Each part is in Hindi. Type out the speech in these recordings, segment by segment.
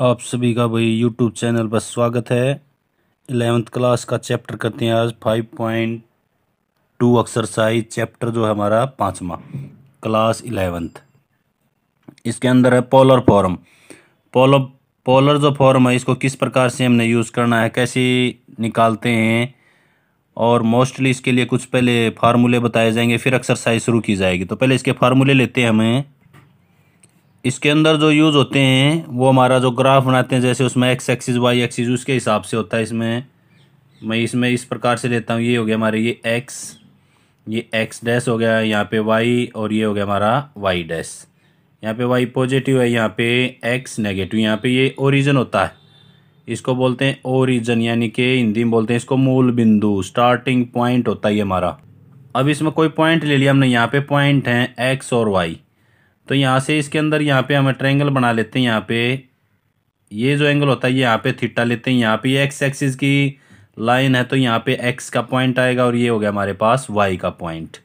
आप सभी का भाई यूट्यूब चैनल पर स्वागत है एलेवंथ क्लास का चैप्टर करते हैं आज five point two exercise chapter जो है हमारा पाँचवा क्लास एलेवंथ इसके अंदर है पोलर फॉर्म पोलो पोलर जो फॉर्म है इसको किस प्रकार से हमने यूज़ करना है कैसे निकालते हैं और मोस्टली इसके लिए कुछ पहले फार्मूले बताए जाएंगे फिर एक्सरसाइज शुरू की जाएगी तो पहले इसके फार्मूले लेते हैं हमें इसके अंदर जो यूज़ होते हैं वो हमारा जो ग्राफ बनाते हैं जैसे उसमें एक्स एक्सिस वाई एक्सिस उसके हिसाब से होता है इसमें मैं इसमें इस प्रकार से लेता हूँ ये हो गया हमारे ये एक्स ये एक्स डैश हो गया यहाँ पे वाई और ये हो गया हमारा वाई डैश यहाँ पे वाई पॉजिटिव है यहाँ पे एक्स नेगेटिव यहाँ पे ये ओरिजन होता है इसको बोलते हैं ओरिजन यानी कि हिंदी में बोलते हैं इसको मूल बिंदु स्टार्टिंग पॉइंट होता है ये हमारा अब इसमें कोई पॉइंट ले लिया हमने यहाँ पे पॉइंट हैं एक्स और वाई तो यहाँ से इसके अंदर यहाँ पे हम ट्रायंगल बना लेते हैं यहाँ पे ये जो एंगल होता है ये यहाँ पे थीटा लेते हैं यहाँ पे एक्स एक्सिस की लाइन है तो यहाँ पे एक्स का पॉइंट आएगा और ये हो गया हमारे पास वाई का पॉइंट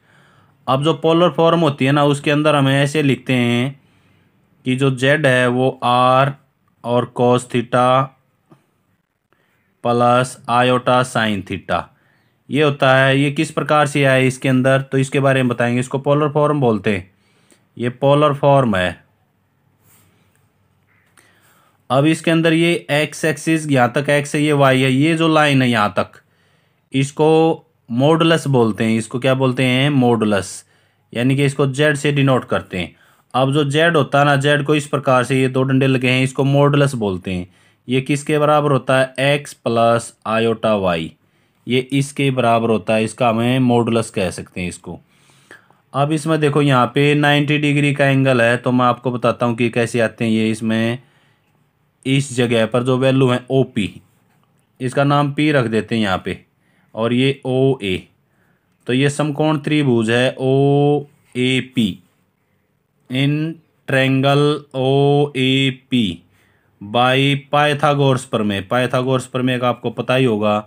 अब जो पोलर फॉर्म होती है ना उसके अंदर हमें ऐसे लिखते हैं कि जो जेड है वो आर और cos theta plus iota sine theta ये होता है ये किस प्रकार से आए इसके अंदर तो इसके बारे में बताएंगे इसको पोलर फॉर्म बोलते हैं ये पोलर फॉर्म है अब इसके अंदर ये एक्स एक्सिस यहाँ तक एक्स है ये वाई है ये जो लाइन है यहाँ तक इसको मोडलस बोलते हैं इसको क्या बोलते हैं मोडलस यानी कि इसको जेड से डिनोट करते हैं अब जो जेड होता है ना जेड को इस प्रकार से ये दो डंडे लगे हैं इसको मोडलस बोलते हैं ये किसके बराबर होता है एक्स प्लस आयोटा वाई ये इसके बराबर होता है इसका हमें मोडलस कह सकते हैं इसको अब इसमें देखो यहाँ पे 90 डिग्री का एंगल है तो मैं आपको बताता हूँ कि कैसे आते हैं ये इसमें इस जगह पर जो वैल्यू है ओ पी इसका नाम पी रख देते हैं यहाँ पे और ये ओ ए तो ये समकोण त्रिभुज है O A P in triangle O A P बाई में पाएथागोर्स पर में का आपको पता ही होगा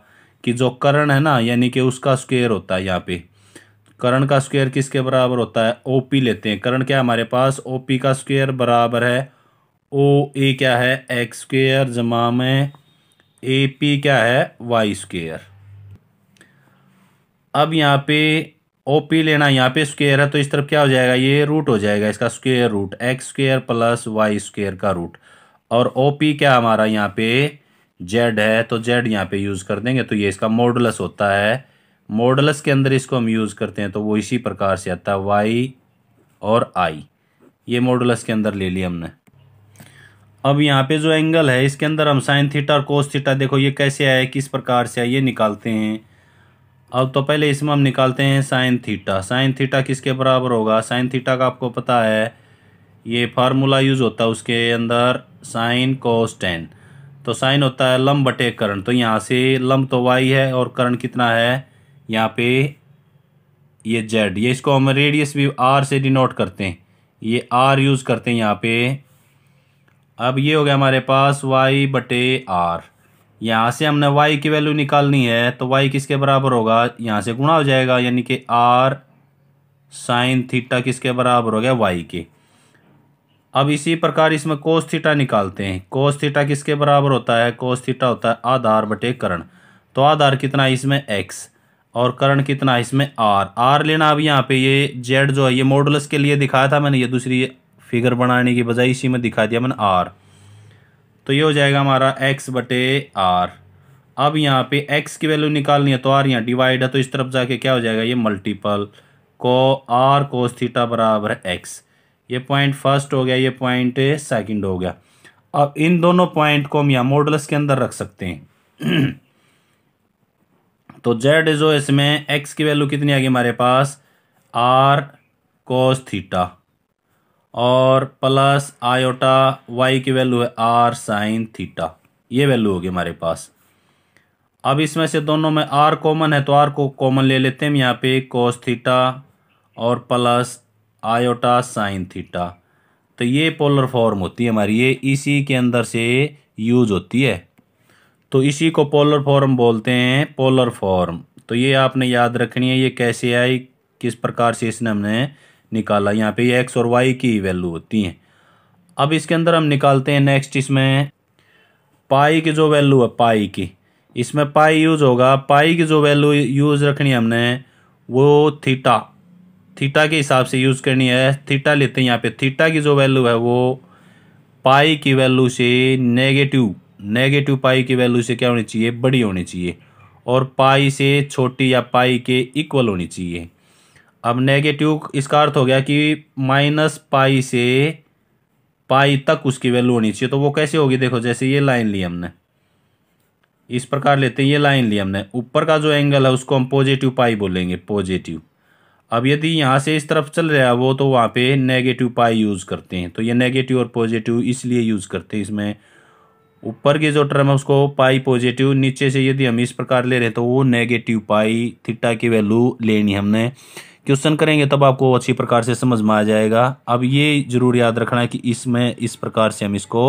कि जो करण है ना यानी कि उसका स्क्वेयर होता है यहाँ पे करण का स्क्वायर किसके बराबर होता है ओ पी लेते हैं करण क्या हमारे पास ओ पी का स्क्वायर बराबर है ओ ए क्या है एक्स स्क्वेयर जमा में ए पी क्या है वाई स्क्वेयर अब यहाँ पे ओ पी लेना यहाँ पे स्क्वेयर है तो इस तरफ क्या हो जाएगा ये रूट हो जाएगा इसका square root X square plus Y square का रूट और ओ पी क्या हमारा यहाँ पे जेड है तो जेड यहाँ पे यूज़ कर देंगे तो ये इसका मॉडुलस होता है मॉडलस के अंदर इसको हम यूज़ करते हैं तो वो इसी प्रकार से आता है वाई और आई ये मॉडलस के अंदर ले लिया हमने अब यहाँ पे जो एंगल है इसके अंदर हम साइन थीटा और कोस थीटा देखो ये कैसे आया किस प्रकार से आया ये निकालते हैं अब तो पहले इसमें हम निकालते हैं साइन थीटा साइन थीटा किसके बराबर होगा साइन थीटा का आपको पता है ये फार्मूला यूज़ होता है उसके अंदर साइन कोस टेन तो साइन होता है लम्ब बटे करण तो यहाँ से लम्ब तो वाई है और करण कितना है यहाँ पे ये जेड ये इसको हम रेडियस भी आर से डिनोट करते हैं ये आर यूज़ करते हैं यहाँ पे अब ये हो गया हमारे पास वाई बटे आर यहाँ से हमने वाई की वैल्यू निकालनी है तो वाई किसके बराबर होगा यहाँ से गुणा हो जाएगा यानी कि आर साइन थीटा किसके बराबर हो गया वाई के अब इसी प्रकार इसमें कोस थीटा निकालते हैं कोस थीटा किसके बराबर होता है कोस थीटा होता है आधार बटे करण तो आधार कितना है इसमें एक्स और करंट कितना है इसमें आर आर लेना अब यहाँ पे ये जेड जो है ये मॉडल्स के लिए दिखाया था मैंने ये दूसरी फिगर बनाने की बजाय इसी में दिखा दिया मैंने आर तो ये हो जाएगा हमारा एक्स बटे आर अब यहाँ पे एक्स की वैल्यू निकालनी है तो आर यहाँ डिवाइड है तो इस तरफ जाके क्या हो जाएगा ये मल्टीपल को आर कोस थीटा बराबर एक्स ये पॉइंट फर्स्ट हो गया ये पॉइंट सेकेंड हो गया अब इन दोनों पॉइंट को हम यहाँ मॉडल्स के अंदर रख सकते हैं तो जेड जो इसमें एक्स की वैल्यू कितनी आ गई हमारे पास आर कोस थीटा और प्लस आयोटा वाई की वैल्यू है आर साइन थीटा ये वैल्यू होगी हमारे पास अब इसमें से दोनों में आर कॉमन है तो आर को कॉमन ले लेते हैं यहाँ पे कोस थीटा और प्लस आयोटा साइन थीटा तो ये पोलर फॉर्म होती है हमारी ये इसी के अंदर से यूज होती है तो इसी को पोलर फॉर्म बोलते हैं पोलर फॉर्म तो ये आपने याद रखनी है ये कैसे आई किस प्रकार से इसने हमने निकाला यहाँ पे ये एक्स और वाई की वैल्यू होती है अब इसके अंदर हम निकालते हैं नेक्स्ट इसमें पाई की जो वैल्यू है पाई की इसमें पाई यूज़ होगा पाई की जो वैल्यू यूज़ रखनी है हमने वो थीटा थीटा के हिसाब से यूज़ करनी है थीटा लेते हैं यहाँ पे थीटा की जो वैल्यू है वो पाई की वैल्यू से नेगेटिव नेगेटिव पाई की वैल्यू से क्या होनी चाहिए बड़ी होनी चाहिए और पाई से छोटी या पाई के इक्वल होनी चाहिए अब नेगेटिव इसका अर्थ हो गया कि माइनस पाई से पाई तक उसकी वैल्यू होनी चाहिए तो वो कैसे होगी देखो जैसे ये लाइन ली हमने इस प्रकार लेते हैं ये लाइन ली हमने ऊपर का जो एंगल है उसको हम पॉजिटिव पाई बोलेंगे पॉजिटिव अब यदि यहाँ से इस तरफ चल रहा है वो तो वहाँ पे नेगेटिव पाई यूज़ करते हैं तो ये नेगेटिव और पॉजिटिव इसलिए यूज़ करते हैं इसमें ऊपर की जो टर्म है उसको पाई पॉजिटिव नीचे से यदि हम इस प्रकार ले रहे हैं तो वो नेगेटिव पाई थीटा की वैल्यू लेनी हमने क्वेश्चन करेंगे तब आपको अच्छी प्रकार से समझ में आ जाएगा अब ये जरूर याद रखना है कि इसमें इस प्रकार से हम इसको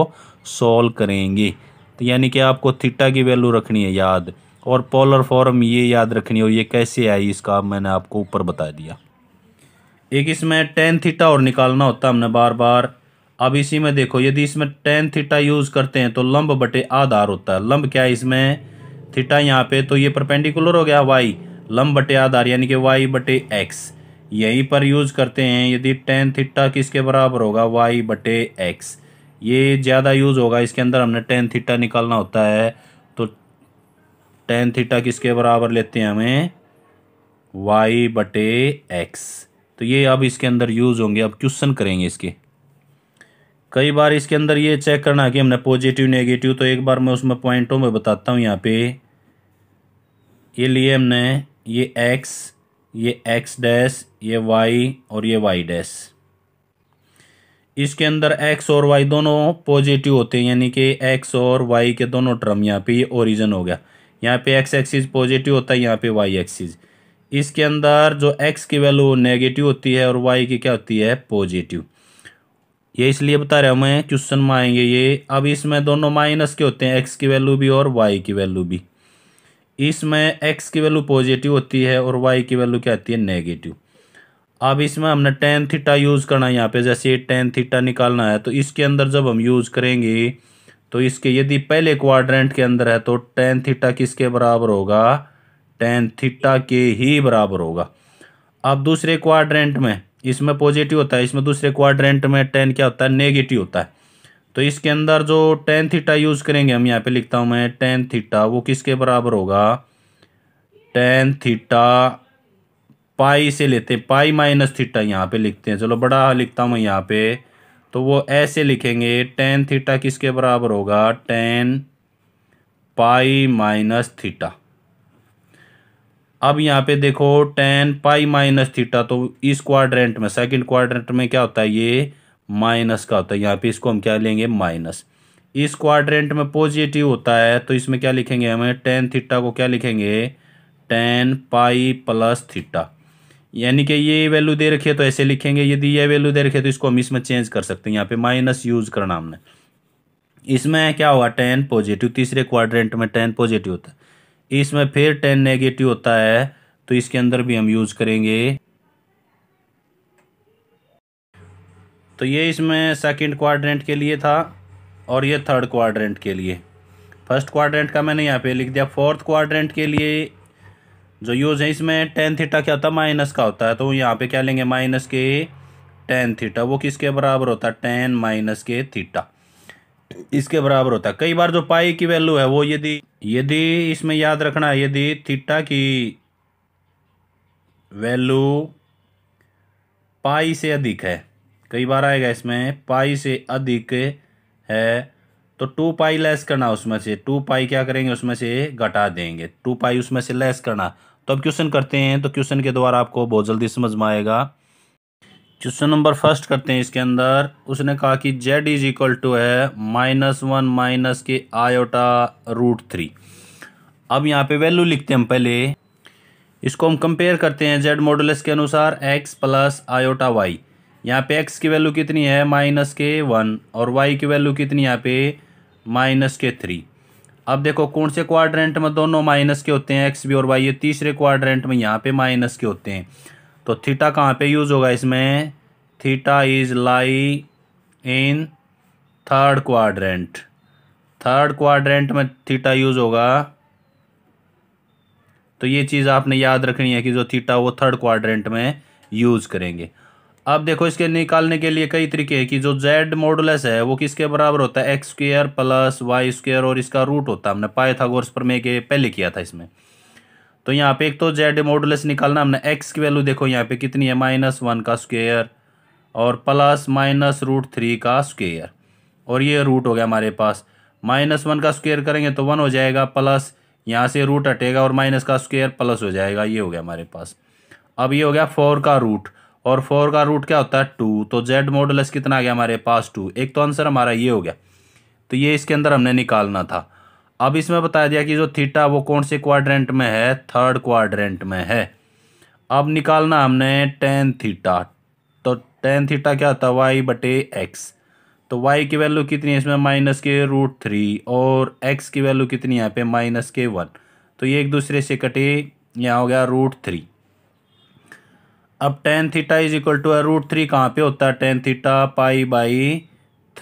सॉल्व करेंगे तो यानी कि आपको थीटा की वैल्यू रखनी है याद और पोलर फॉर्म ये याद रखनी और ये कैसे आई इसका मैंने आपको ऊपर बता दिया एक इसमें टेन थीटा और निकालना होता हमने बार बार अब इसी में देखो यदि इसमें टेन थीटा यूज़ करते हैं तो लंब बटे आधार होता है लंब क्या है इसमें थीटा यहाँ पे तो ये परपेंडिकुलर हो गया वाई लंब बटे आधार यानी कि वाई बटे एक्स यहीं पर यूज़ करते हैं यदि टेन थीटा किसके बराबर होगा वाई बटे एक्स ये ज़्यादा यूज़ होगा इसके अंदर हमने टेन थीटा निकालना होता है तो टेन थीटा किसके बराबर लेते हैं हमें वाई बटे एक्स तो ये अब इसके अंदर यूज़ होंगे अब क्वेश्चन करेंगे इसके कई बार इसके अंदर ये चेक करना है कि हमने पॉजिटिव नेगेटिव तो एक बार मैं उसमें पॉइंटों में बताता हूँ यहाँ पे ये लिए हमने ये एक्स ये एक्स डैश ये वाई और ये वाई डैश इसके अंदर एक्स और वाई दोनों पॉजिटिव होते हैं यानी कि एक्स और वाई के दोनों टर्म यहाँ पे ये ओरिजन हो गया यहाँ पे एक्स एक्सिस पॉजिटिव होता है यहाँ पे वाई एक्सिस इसके अंदर जो एक्स की वैल्यू नेगेटिव होती है और वाई की क्या होती है पॉजिटिव ये इसलिए बता रहा हूँ मैं क्वेश्चन में आएंगे ये अब इसमें दोनों माइनस के होते हैं एक्स की वैल्यू भी और वाई की वैल्यू भी इसमें एक्स की वैल्यू पॉजिटिव होती है और वाई की वैल्यू क्या आती है नेगेटिव अब इसमें हमने टेन थीटा यूज़ करना है यहाँ पे जैसे ये टेन थीटा निकालना है तो इसके अंदर जब हम यूज़ करेंगे तो इसके यदि पहले क्वाड्रेंट के अंदर है तो टेन थीटा किसके बराबर होगा टेन थीटा के ही बराबर होगा अब दूसरे क्वाड्रेंट में इसमें पॉजिटिव होता है इसमें दूसरे क्वाड्रेंट में टेन क्या होता है नेगेटिव होता है तो इसके अंदर जो टेन थीटा यूज़ करेंगे हम यहाँ पे लिखता हूँ मैं टेन थीटा वो किसके बराबर होगा टेन थीटा पाई से लेते हैं पाई माइनस थीटा यहाँ पे लिखते हैं चलो बड़ा लिखता हूँ मैं यहाँ पे तो वो ऐसे लिखेंगे टेन थीटा किसके बराबर होगा टेन पाई माइनस थीटा अब यहाँ पे देखो टेन पाई माइनस थीटा तो इस क्वाड्रेंट में सेकंड क्वाड्रेंट में क्या होता है ये माइनस का होता है यहाँ पे इसको हम क्या लेंगे माइनस इस क्वाड्रेंट में पॉजिटिव होता है तो इसमें क्या लिखेंगे हमें टेन थीटा को क्या लिखेंगे टेन पाई प्लस थीटा यानी कि ये वैल्यू दे रखी है तो ऐसे लिखेंगे यदि ये वैल्यू दे रखी है तो इसको हम इसमें चेंज कर सकते हैं यहाँ पे माइनस यूज करना हमने इसमें क्या होगा टेन पॉजिटिव तीसरे क्वाड्रेंट में टेन पॉजिटिव होता है इसमें फिर टेन नेगेटिव होता है तो इसके अंदर भी हम यूज़ करेंगे तो ये इसमें सेकंड क्वाड्रेंट के लिए था और ये थर्ड क्वाड्रेंट के लिए फर्स्ट क्वाड्रेंट का मैंने यहाँ पे लिख दिया फोर्थ क्वाड्रेंट के लिए जो यूज़ है इसमें टेन थीटा क्या होता है माइनस का होता है तो यहाँ पे क्या लेंगे माइनस के टेन थीटा वो किसके बराबर होता है टेन माइनस के थीटा इसके बराबर होता है कई बार जो पाई की वैल्यू है वो यदि यदि इसमें याद रखना यदि थीटा की वैल्यू पाई से अधिक है कई बार आएगा इसमें पाई से अधिक है तो टू पाई लेस करना उसमें से टू पाई क्या करेंगे उसमें से घटा देंगे टू पाई उसमें से लेस करना तो अब क्वेश्चन करते हैं तो क्वेश्चन के द्वारा आपको बहुत जल्दी समझ में आएगा क्वेश्चन नंबर फर्स्ट करते हैं इसके अंदर उसने कहा कि जेड इज इक्वल टू है माइनस वन माइनस के आयोटा रूट थ्री अब यहाँ पे वैल्यू लिखते हैं हम पहले इसको हम कंपेयर करते हैं जेड मॉडल्स के अनुसार एक्स प्लस आयोटा वाई यहाँ पे एक्स की वैल्यू कितनी है माइनस के वन और वाई की वैल्यू कितनी यहाँ पे माइनस के थ्री अब देखो कौन से क्वाड्रेंट में दोनों माइनस के होते हैं एक्स भी और वाई ये तीसरे क्वाड्रेंट में यहाँ पे माइनस के होते हैं तो थीटा कहाँ पे यूज़ होगा इसमें theta is lie in third quadrant third quadrant में थीटा यूज़ होगा तो ये चीज़ आपने याद रखनी है कि जो थीटा वो थर्ड क्वाड्रेंट में यूज़ करेंगे अब देखो इसके निकालने के लिए कई तरीके हैं कि जो जेड मॉडुलस है वो किसके बराबर होता है X square plus Y square और इसका रूट होता है हमने था पर मैं के पहले किया था इसमें तो यहाँ पे एक तो जेड मॉडुलस निकालना हमने एक्स की वैल्यू देखो यहाँ पे कितनी है माइनस वन का स्क्वेयर और प्लस माइनस रूट थ्री का स्क्वेयर और ये रूट हो गया हमारे पास माइनस वन का स्क्वेयर करेंगे तो वन हो जाएगा प्लस यहाँ से रूट हटेगा और माइनस का स्क्वेयर प्लस हो जाएगा ये हो गया हमारे पास अब ये हो गया फोर का रूट और फोर का रूट क्या होता है टू तो जेड मॉडुलस कितना आ गया हमारे पास टू एक तो आंसर हमारा ये हो गया तो ये इसके अंदर हमने निकालना था अब इसमें बताया दिया कि जो थीटा वो कौन से क्वाड्रेंट में है थर्ड क्वाड्रेंट में है अब निकालना हमने टेन थीटा तो टेन थीटा क्या होता है वाई बटे एक्स तो वाई की वैल्यू कितनी है इसमें माइनस के रूट थ्री और एक्स की वैल्यू कितनी है यहाँ पे माइनस के वन तो ये एक दूसरे से कटे यहाँ हो गया रूट थ्री अब tan theta is equal to है रूट थ्री कहाँ पर होता है tan theta pi by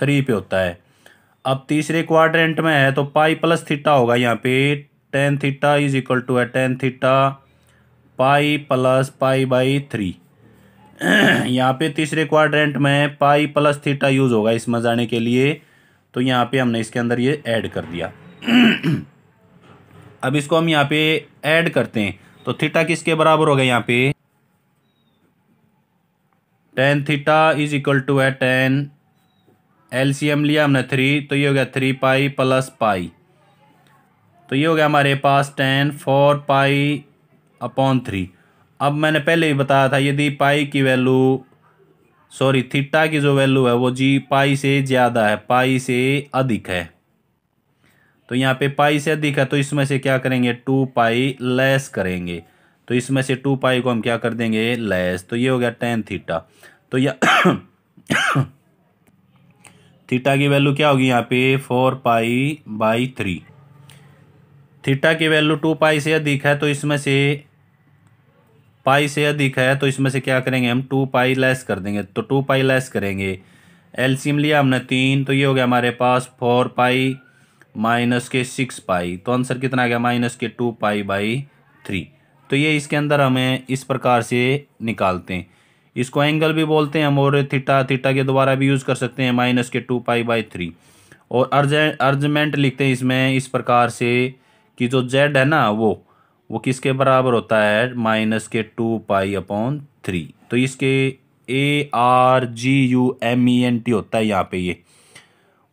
three पे होता है अब तीसरे क्वाड्रेंट में है तो पाई प्लस थीटा होगा यहाँ पे tan theta is equal to है tan theta pi plus pi by three यहाँ पे तीसरे क्वाड्रेंट में पाई प्लस थीटा यूज़ होगा इसमें जाने के लिए तो यहाँ पे हमने इसके अंदर ये ऐड कर दिया अब इसको हम यहाँ पे ऐड करते हैं तो थीटा किसके बराबर होगा यहाँ पे tan theta is equal to है टेन एल लिया हमने थ्री तो ये हो गया थ्री पाई प्लस पाई तो ये हो गया हमारे पास tan four pi upon three अब मैंने पहले ही बताया था यदि पाई की वैल्यू सॉरी थीटा की जो वैल्यू है वो जी पाई से ज़्यादा है पाई से अधिक है तो यहाँ पे पाई से अधिक है तो इसमें से क्या करेंगे टू पाई लेस करेंगे तो इसमें से टू पाई को हम क्या कर देंगे लेस तो ये हो गया टेन थीटा तो यह थीटा की वैल्यू क्या होगी यहाँ पे four pi by three theta की वैल्यू टू पाई से अधिक है तो इसमें से पाई से अधिक है तो इसमें से क्या करेंगे हम टू पाई लेस कर देंगे तो टू पाई लेस करेंगे एलसीएम लिया हमने तीन तो ये हो गया हमारे पास फोर पाई माइनस के सिक्स पाई तो आंसर कितना आ गया माइनस के टू पाई बाई थ्री तो ये इसके अंदर हमें इस प्रकार से निकालते हैं इसको एंगल भी बोलते हैं हम और थीटा थीटा के द्वारा भी यूज़ कर सकते हैं माइनस के टू पाई बाई थ्री और अर्ज अर्जमेंट लिखते हैं इसमें इस प्रकार से कि जो जेड है ना वो वो किसके बराबर होता है माइनस के टू पाई अपॉन थ्री तो इसके A R G U M E N T होता है यहाँ पे ये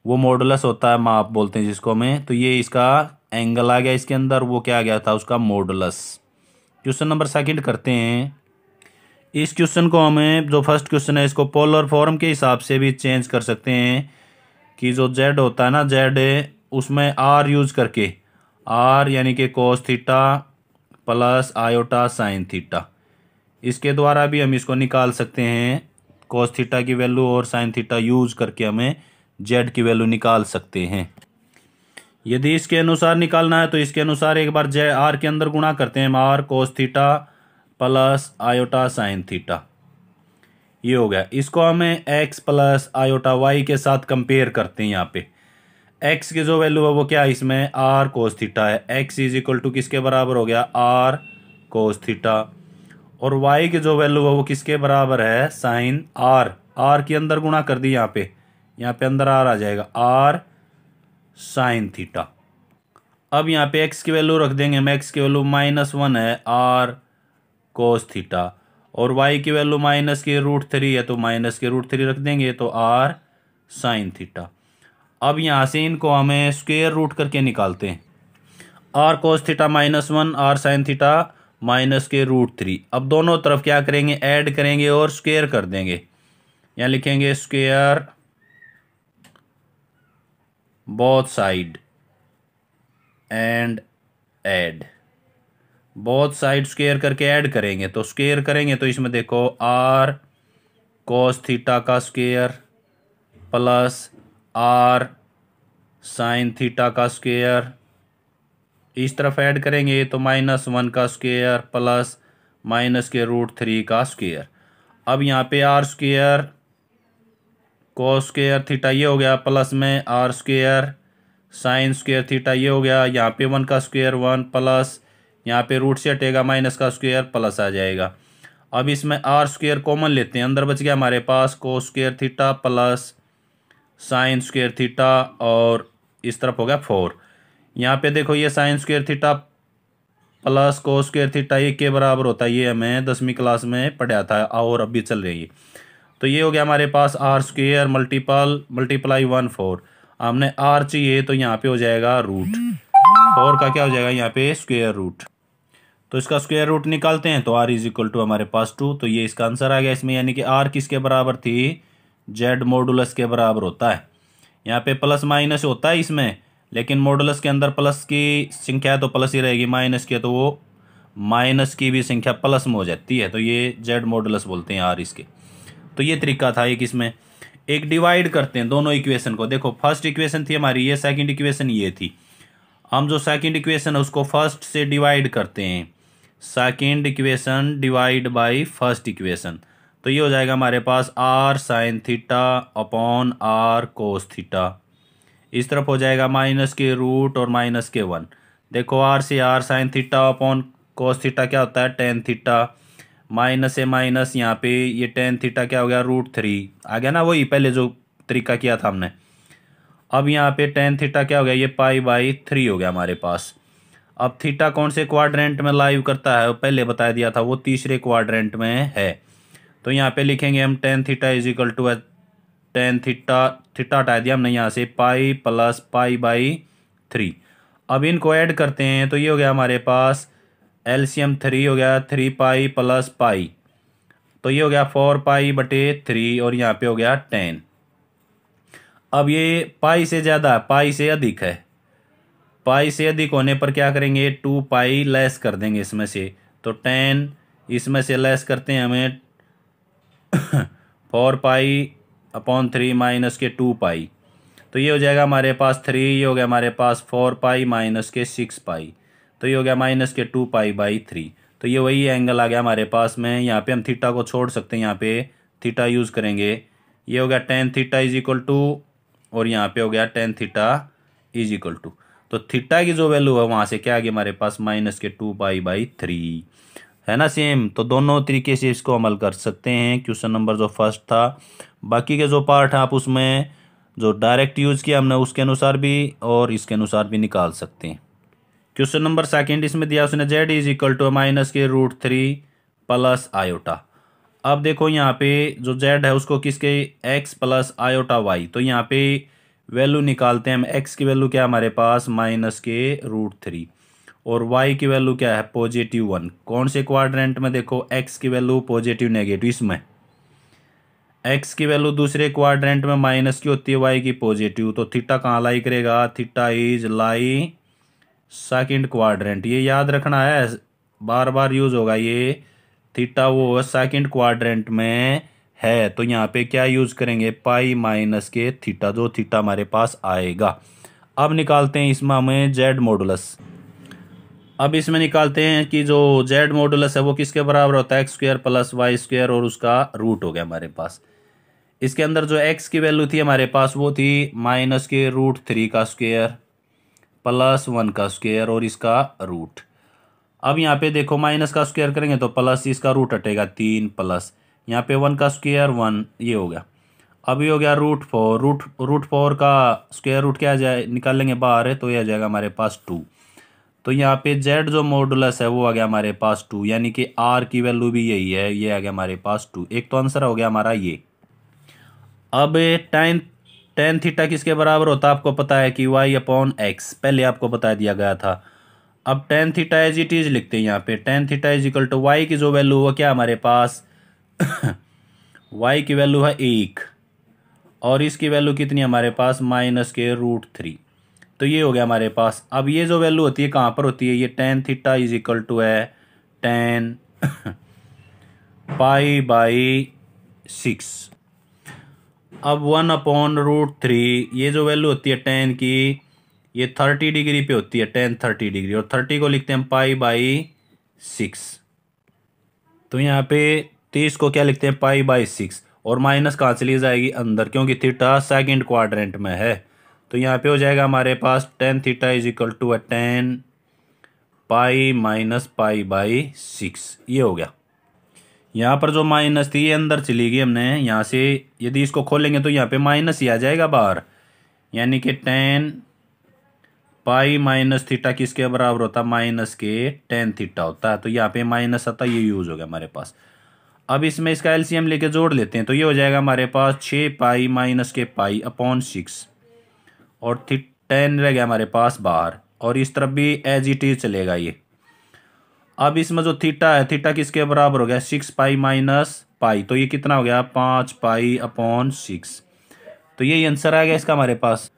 वो मॉडुलस होता है माप बोलते हैं जिसको हमें तो ये इसका एंगल आ गया इसके अंदर वो क्या आ गया था उसका मॉडुलस क्वेश्चन नंबर सेकंड करते हैं इस क्वेश्चन को हमें जो फर्स्ट क्वेश्चन है इसको पोलर फॉर्म के हिसाब से भी चेंज कर सकते हैं कि जो जेड होता है ना जेड उसमें आर यूज करके आर यानी कि cos theta plus iota sine theta इसके द्वारा भी हम इसको निकाल सकते हैं कोस थीटा की वैल्यू और साइन थीटा यूज करके हमें जेड की वैल्यू निकाल सकते हैं यदि इसके अनुसार निकालना है तो इसके अनुसार एक बार जे आर के अंदर गुणा करते हैं हम R cos theta plus iota sine theta ये हो गया इसको हमें एक्स प्लस आयोटा वाई के साथ कंपेयर करते हैं यहाँ पे एक्स की जो वैल्यू है वो क्या है इसमें आर कोस थीटा है एक्स इज इक्वल टू किसके बराबर हो गया आर कोस थीटा और वाई की जो वैल्यू है वो किसके बराबर है साइन आर आर के अंदर गुणा कर दी यहाँ पे यहाँ पे अंदर आर आ जाएगा आर साइन थीटा अब यहाँ पे एक्स की वैल्यू रख देंगे हम एक्स की वैल्यू माइनस वन है आर कोस थीटा और वाई की वैल्यू माइनस के रूट थ्री है तो माइनस के रूट थ्री रख देंगे तो आर साइन थीटा अब यहाँ से इनको हमें स्क्वेयर रूट करके निकालते हैं are cos theta minus one R sine theta minus के रूट थ्री अब दोनों तरफ क्या करेंगे ऐड करेंगे और स्क्वेयर कर देंगे यहाँ लिखेंगे square both side and add both side square करके ऐड करेंगे तो स्केयर करेंगे तो इसमें देखो आर कोस थीटा का square plus R sine theta का स्केयर इस तरफ ऐड करेंगे तो माइनस वन का स्केयर प्लस माइनस के रूट थ्री का स्केयर अब यहाँ पे R square cos square theta ये हो गया प्लस में R square sine square theta ये हो गया यहाँ पे वन का स्केयर वन प्लस यहाँ पे रूट से हटेगा माइनस का स्क्वेयर प्लस आ जाएगा अब इसमें आर स्क्वेयर कॉमन लेते हैं अंदर बच गया हमारे पास cos square theta plus sine square theta और इस तरफ हो गया फोर यहाँ पे देखो ये sine square theta plus cos square theta ये के बराबर होता है ये हमें दसवीं क्लास में पढ़ा था और अब भी चल रही है तो ये हो गया हमारे पास R square multiple multiply one four हमने आर चाहिए तो यहाँ पे हो जाएगा रूट फोर का क्या हो जाएगा यहाँ पे स्क्वेयर रूट तो इसका स्क्वायर रूट निकालते हैं तो आर इज इक्वल टू हमारे पास टू तो ये इसका आंसर आ गया इसमें यानी कि आर किसके बराबर थी जेड मोडुलस के बराबर होता है यहाँ पे प्लस माइनस होता है इसमें लेकिन मोडुलस के अंदर प्लस की संख्या तो प्लस ही रहेगी माइनस की तो वो माइनस की भी संख्या प्लस में हो जाती है तो ये जेड मोडुलस बोलते हैं आर इसके तो ये तरीका था एक इसमें एक डिवाइड करते हैं दोनों इक्वेशन को देखो फर्स्ट इक्वेशन थी हमारी ये सेकेंड इक्वेशन ये थी हम जो सेकंड इक्वेशन है उसको फर्स्ट से डिवाइड करते हैं second equation divide by first equation तो ये हो जाएगा हमारे पास are sine theta upon are cos theta इस तरफ हो जाएगा माइनस के रूट और माइनस के वन देखो आर से are sine theta upon cos theta क्या होता है टेन थीटा माइनस से माइनस यहाँ पे ये टेन थीटा क्या हो गया रूट थ्री आ गया ना वही पहले जो तरीका किया था हमने अब यहाँ पे टेन थीटा क्या हो गया ये पाई बाई थ्री हो गया हमारे पास अब थीटा कौन से क्वाड्रेंट में लाइव करता है पहले बता दिया था वो तीसरे क्वाड्रेंट में है तो यहाँ पे लिखेंगे हम tan theta is equal to tan theta theta हटा दिया हमने यहाँ से pi plus pi by three अब इनको ऐड करते हैं तो ये हो गया हमारे पास एलसीएम थ्री हो गया थ्री पाई प्लस पाई तो ये हो गया फोर पाई बटे थ्री और यहाँ पे हो गया टेन अब ये पाई से ज़्यादा पाई से अधिक है पाई से अधिक होने पर क्या करेंगे टू पाई लेस कर देंगे इसमें से तो टेन इसमें से लेस करते हैं हमें four pi upon three minus के टू पाई तो ये हो जाएगा हमारे पास थ्री ये हो गया हमारे पास फोर पाई माइनस के सिक्स पाई तो ये हो गया माइनस के टू पाई बाई थ्री तो ये वही एंगल आ गया हमारे पास में यहाँ पे हम थीटा को छोड़ सकते हैं यहाँ पे थीटा यूज़ करेंगे ये हो गया tan theta is equal to और यहाँ पे हो गया tan theta is equal to तो थीटा की जो वैल्यू है वहाँ से क्या आ गया हमारे पास माइनस के टू पाई बाई थ्री है ना सेम तो दोनों तरीके से इसको अमल कर सकते हैं क्वेश्चन नंबर जो फर्स्ट था बाकी के जो पार्ट आप उसमें जो डायरेक्ट यूज़ किया हमने उसके अनुसार भी और इसके अनुसार भी निकाल सकते हैं क्वेश्चन नंबर सेकेंड इसमें दिया उसने z is equal to minus के रूट थ्री प्लस आयोटा अब देखो यहाँ पे जो जेड है उसको किसके एक्स प्लस आयोटा वाई तो यहाँ पे वैल्यू निकालते हैं हम एक्स की वैल्यू क्या है हमारे पास माइनस के रूट थ्री और वाई की वैल्यू क्या है पॉजिटिव वन कौन से क्वाड्रेंट में देखो एक्स की वैल्यू पॉजिटिव नेगेटिव इसमें एक्स की वैल्यू दूसरे क्वाड्रेंट में माइनस की होती है वाई की पॉजिटिव तो थीटा कहाँ लाई करेगा theta is lie second quadrant ये याद रखना है बार बार यूज होगा ये थीटा वो सेकंड क्वाड्रेंट में है तो यहाँ पे क्या यूज़ करेंगे पाई माइनस के थीटा जो थीटा हमारे पास आएगा अब निकालते हैं इसमें हमें जेड मॉडुलस अब इसमें निकालते हैं कि जो जेड मॉडुलस है वो किसके बराबर होता है x square plus Y square और उसका रूट हो गया हमारे पास इसके अंदर जो एक्स की वैल्यू थी हमारे पास वो थी माइनस के रूट थ्री का स्क्वेयर प्लस वन का स्क्वेयर और इसका रूट अब यहाँ पे देखो माइनस का स्क्वेयर करेंगे तो प्लस इसका रूट हटेगा तीन प्लस यहाँ पे वन का स्क्वेयर वन ये हो गया अब ये हो गया root four root root four का स्क्वेयर रूट क्या आ जाए निकाल लेंगे बाहर है तो ये आ जाएगा हमारे पास टू तो यहाँ पे जेड जो मॉडुलस है वो आ गया हमारे पास टू यानी कि आर की वैल्यू भी यही है ये आ गया हमारे पास टू एक तो आंसर हो गया हमारा ये अब टेन टेन थीटा किसके बराबर होता है आपको पता है कि वाई अपॉन एक्स पहले आपको बता दिया गया था अब tan theta as it is लिखते हैं यहाँ पे tan theta is equal to y की जो वैल्यू वो क्या हमारे पास वाई की वैल्यू है एक और इसकी वैल्यू कितनी हमारे पास माइनस के रूट थ्री तो ये हो गया हमारे पास अब ये जो वैल्यू होती है कहाँ पर होती है ये tan theta is equal to है टेन पाई बाई सिक्स अब वन अपॉन रूट थ्री ये जो वैल्यू होती है टेन की ये थर्टी डिग्री पे होती है टेन थर्टी डिग्री और थर्टी को लिखते हैं पाई बाई सिक्स तो यहाँ पे तीस को क्या लिखते हैं पाई बाई सिक्स और माइनस कहाँ से ली जाएगी अंदर क्योंकि थीटा सेकेंड क्वाड्रेंट में है तो यहाँ पे हो जाएगा हमारे पास tan theta is equal to a tan pi minus pi by six ये हो गया यहाँ पर जो माइनस थी ये अंदर चली गई हमने यहाँ से यदि इसको खोलेंगे तो यहाँ पे माइनस ही आ जाएगा बाहर यानी कि टेन पाई माइनस थीटा किसके बराबर होता है माइनस के टेन थीटा होता है तो यहाँ पे माइनस आता ये यूज़ हो गया हमारे पास अब इसमें इसका एलसीएम लेके जोड़ लेते हैं तो ये हो जाएगा हमारे पास छः पाई माइनस के पाई अपॉन सिक्स और थी टेन रह गया हमारे पास बाहर और इस तरफ भी एज इट इज चलेगा ये अब इसमें जो थीटा है थीटा किसके बराबर हो गया सिक्स पाई माइनस पाई तो ये कितना हो गया पाँच पाई अपॉन सिक्स तो यही आंसर आ गया इसका हमारे पास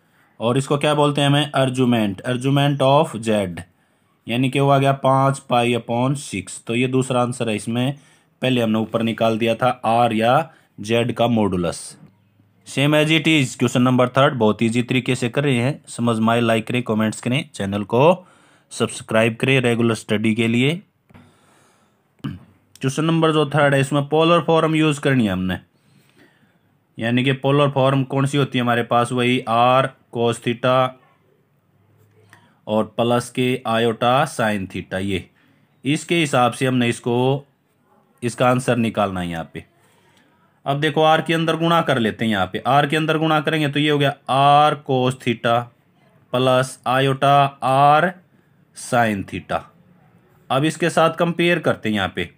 और इसको क्या बोलते हैं हमें अर्जुमेंट अर्जुमेंट ऑफ जेड यानी कि हुआ गया पाँच पाई अपॉन सिक्स तो ये दूसरा आंसर है इसमें पहले हमने ऊपर निकाल दिया था आर या जेड का modulus same as it is question number third बहुत ईजी तरीके से कर रहे हैं समझ माए लाइक करें कॉमेंट्स करें चैनल को सब्सक्राइब करें रेगुलर स्टडी के लिए क्वेश्चन नंबर जो थर्ड है इसमें पोलर फॉर्म यूज़ करनी है हमने यानी कि पोलर फॉर्म कौन सी होती है हमारे पास वही आर कोस थीटा और प्लस के आयोटा साइन थीटा ये इसके हिसाब से हमने इसको इसका आंसर निकालना है यहाँ पे अब देखो आर के अंदर गुणा कर लेते हैं यहाँ पे आर के अंदर गुणा करेंगे तो ये हो गया are cos theta plus iota are sine theta अब इसके साथ कंपेयर करते हैं यहाँ पे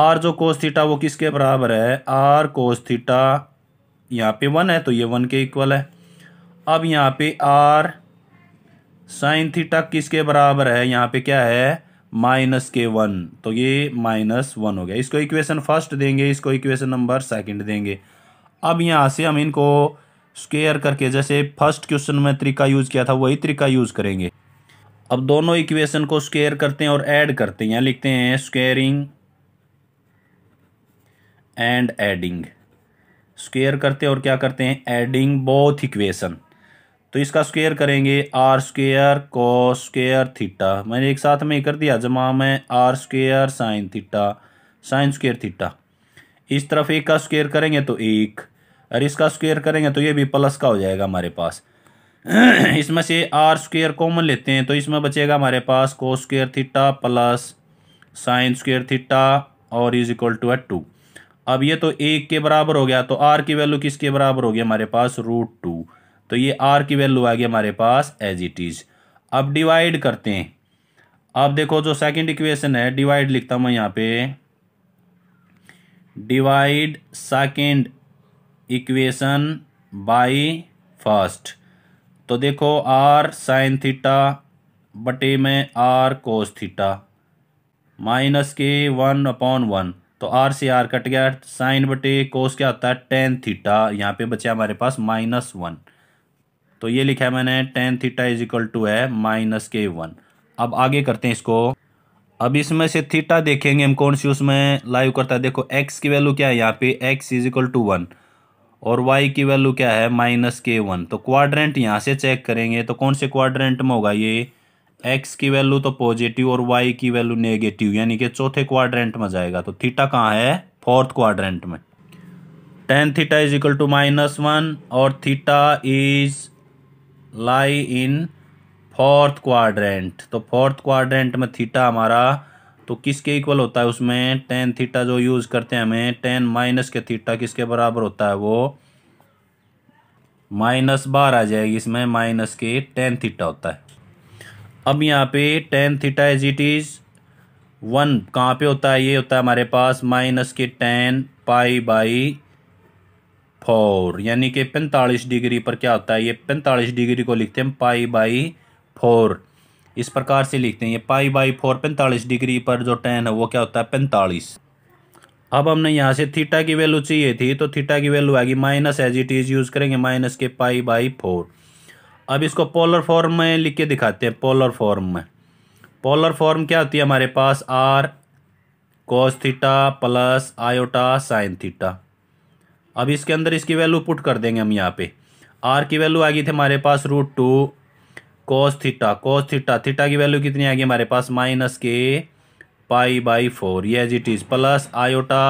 आर जो कोस थीटा वो किसके बराबर है आर कोस थीटा यहाँ पे वन है तो ये वन के इक्वल है अब यहाँ पे आर साइन थीटा किसके बराबर है यहाँ पे क्या है माइनस के वन तो ये माइनस वन हो गया इसको इक्वेशन फर्स्ट देंगे इसको इक्वेशन नंबर सेकंड देंगे अब यहाँ से हम इनको स्केयर करके जैसे फर्स्ट क्वेश्चन में तरीका यूज़ किया था वही तरीका यूज़ करेंगे अब दोनों इक्वेशन को स्केयर करते हैं और ऐड करते हैं यहाँ लिखते हैं स्केयरिंग एंड एडिंग स्केयर करते हैं और क्या करते हैं एडिंग बोथ इक्वेशन तो इसका स्क्वेयर करेंगे आर स्क्वेयर को स्क्वेयर थीटा मैंने एक साथ में कर दिया जमा में r square sine theta sine square theta इस तरफ एक का स्क्वेयर करेंगे तो एक और इसका स्क्वेयर करेंगे तो ये भी प्लस का हो जाएगा हमारे पास इसमें से आर स्क्वेयर कॉमन लेते हैं तो इसमें बचेगा हमारे पास cos square theta plus sine square theta और is equal to eight two अब ये तो एक के बराबर हो गया तो आर की वैल्यू किसके बराबर हो गया हमारे पास रूट टू तो ये आर की वैल्यू आ गई हमारे पास एज इट इज अब डिवाइड करते हैं अब देखो जो सेकंड इक्वेशन है डिवाइड लिखता हूं मैं यहां पे divide second equation by first तो देखो आर साइन थीटा बटे में आर कोस थीटा माइनस के वन अपॉन वन तो आर से आर कट गया साइन बटे कोस क्या होता है टेन थीटा यहाँ पे बचा हमारे पास माइनस वन तो ये लिखा है मैंने tan theta is equal to है माइनस के वन अब आगे करते हैं इसको अब इसमें से थीटा देखेंगे हम कौन सी उसमें लाइव करता है देखो एक्स की वैल्यू क्या है यहाँ पे x is equal to one और वाई की वैल्यू क्या है माइनस के वन तो क्वाड्रेंट यहाँ से चेक करेंगे तो कौन से क्वाड्रेंट में होगा ये एक्स की वैल्यू तो पॉजिटिव और वाई की वैल्यू नेगेटिव यानी कि चौथे क्वाड्रेंट में जाएगा तो थीटा कहाँ है फोर्थ क्वाड्रेंट में tan theta is equal to minus one और theta is lie in fourth quadrant तो फोर्थ क्वाड्रेंट में थीटा हमारा तो किसके इक्वल होता है उसमें टेन थीटा जो यूज़ करते हैं हमें टेन माइनस के थीटा किसके बराबर होता है वो माइनस बार आ जाएगी इसमें माइनस के टेन थीटा होता है अब यहाँ पे tan theta as it is one कहाँ पे होता है ये होता है हमारे पास माइनस के टेन पाई बाई फोर यानी कि पैंतालीस डिग्री पर क्या होता है ये पैंतालीस डिग्री को लिखते हैं पाई बाई फोर इस प्रकार से लिखते हैं ये पाई बाई फोर पैंतालीस डिग्री पर जो टेन है वो क्या होता है पैंतालीस अब हमने यहाँ से थीटा की वैल्यू चाहिए थी तो थीटा की वैल्यू आएगी minus as it is use करेंगे माइनस के पाई बाई फोर अब इसको पोलर फॉर्म में लिख के दिखाते हैं पोलर फॉर्म में पोलर फॉर्म क्या होती है हमारे पास are cos theta plus iota sine theta अब इसके अंदर इसकी वैल्यू पुट कर देंगे हम यहाँ पे आर की वैल्यू आ गई थी हमारे पास root two cos theta cos theta theta की वैल्यू कितनी आ गई हमारे पास माइनस के पाई बाई फोर ये as it is plus iota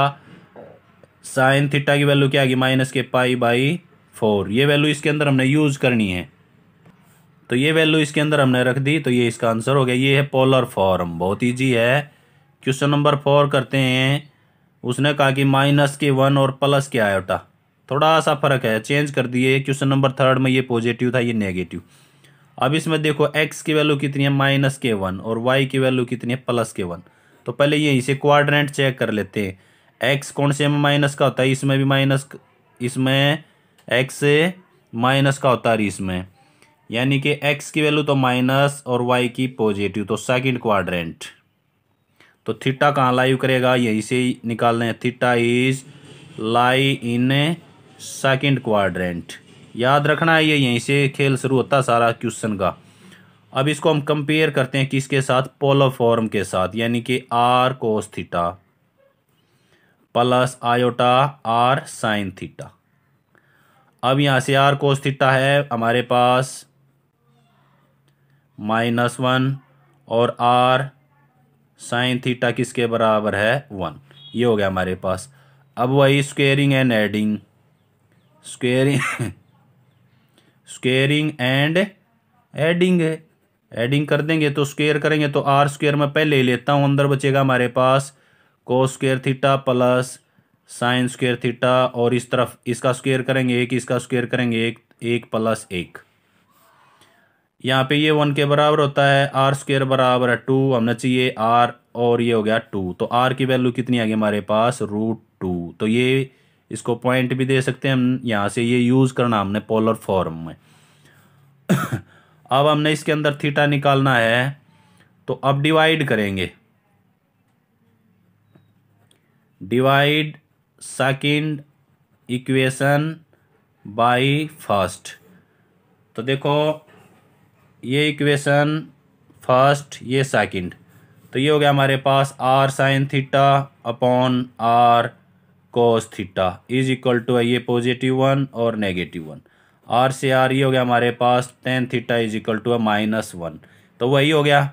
sine theta की वैल्यू क्या आ गई माइनस के पाई बाई फोर ये वैल्यू इसके अंदर हमने यूज़ करनी है तो ये वैल्यू इसके अंदर हमने रख दी तो ये इसका आंसर हो गया ये है पोलर फॉर्म बहुत ईजी है क्वेश्चन नंबर फोर करते हैं उसने कहा कि माइनस के वन और प्लस के आयोटा थोड़ा सा फ़र्क है चेंज कर दिए क्वेश्चन नंबर थर्ड में ये पॉजिटिव था ये नेगेटिव अब इसमें देखो एक्स की वैल्यू कितनी है माइनस के वन और वाई की वैल्यू कितनी है प्लस के वन तो पहले ये इसे क्वाड्रेंट चेक कर लेते हैं एक्स कौन से में माइनस का होता है इसमें भी माइनस इसमें एक्स माइनस का होता है इसमें यानी कि एक्स की वैल्यू तो माइनस और वाई की पॉजिटिव तो सेकेंड क्वाड्रेंट तो थीटा कहाँ लाइव करेगा यहीं से निकाल लें theta is lie in second quadrant याद रखना है ये यहीं से खेल शुरू होता सारा क्वेश्चन का अब इसको हम कंपेयर करते हैं किसके साथ पोलो फॉर्म के साथ यानी कि r cos theta plus iota are sine theta अब यहाँ से आर कोस थीटा है हमारे पास माइनस वन और आर साइन थीटा किसके बराबर है वन ये हो गया हमारे पास अब वही squaring and adding squaring squaring and adding adding कर देंगे तो स्क्वेयर करेंगे तो आर स्क्वेयर में पहले ही लेता हूँ अंदर बचेगा हमारे पास cos square theta plus sine square theta और इस तरफ इसका स्क्वेयर करेंगे एक इसका स्क्वेयर करेंगे एक एक प्लस एक यहाँ पे ये वन के बराबर होता है आर स्क्र बराबर है टू हमने चाहिए आर और ये हो गया टू तो आर की वैल्यू कितनी आ गई हमारे पास रूट टू तो ये इसको पॉइंट भी दे सकते हैं हम यहाँ से ये यूज़ करना हमने पोलर फॉर्म में अब हमने इसके अंदर थीटा निकालना है तो अब डिवाइड करेंगे divide second equation by first तो देखो ये इक्वेशन फर्स्ट ये सेकंड तो ये हो गया हमारे पास are sine theta upon are cos theta is equal to है ये पॉजिटिव वन और नेगेटिव वन आर से आर ये हो गया हमारे पास tan theta is equal to है माइनस वन तो वही हो गया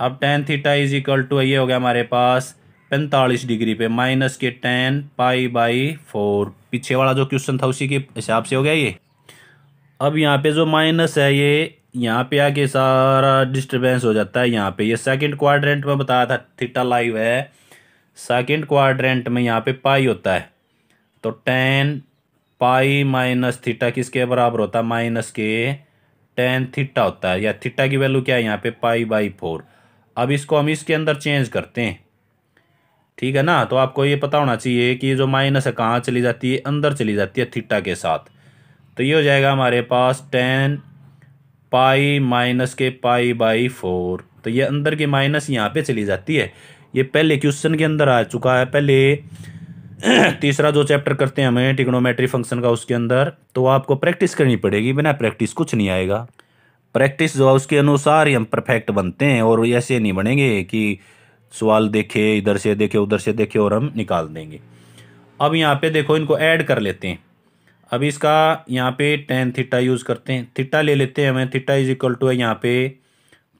अब tan theta is equal to है ये हो गया हमारे पास पैंतालीस डिग्री पे माइनस के टेन पाई बाई फोर पीछे वाला जो क्वेश्चन था उसी के हिसाब से हो गया ये अब यहाँ पे जो माइनस है ये यहाँ पे आके सारा डिस्टर्बेंस हो जाता है यहाँ पे ये सेकंड क्वाड्रेंट में बताया था थीटा लाइव है सेकंड क्वाड्रेंट में यहाँ पे पाई होता है तो टेन पाई माइनस थीटा किसके बराबर होता है माइनस के टेन थीटा होता है या थीटा की वैल्यू क्या है यहाँ पे पाई बाई फोर अब इसको हम इसके अंदर चेंज करते हैं ठीक है ना तो आपको ये पता होना चाहिए कि जो माइनस है कहाँ चली जाती है अंदर चली जाती है थीटा के साथ तो ये हो जाएगा हमारे पास टेन पाई माइनस के पाई बाई फोर तो ये अंदर की माइनस यहाँ पे चली जाती है ये पहले क्वेश्चन के अंदर आ चुका है पहले तीसरा जो चैप्टर करते हैं हमें टिक्नोमेट्री फंक्शन का उसके अंदर तो आपको प्रैक्टिस करनी पड़ेगी बिना प्रैक्टिस कुछ नहीं आएगा प्रैक्टिस जो है उसके अनुसार ही हम परफेक्ट बनते हैं और ऐसे नहीं बनेंगे कि सवाल देखे इधर से देखे उधर से देखे और हम निकाल देंगे अब यहाँ पे देखो इनको ऐड कर लेते हैं अब इसका यहाँ पे टेन थीटा यूज़ करते हैं थीटा ले लेते हैं हमें थीटा इज इक्वल टू है यहाँ पे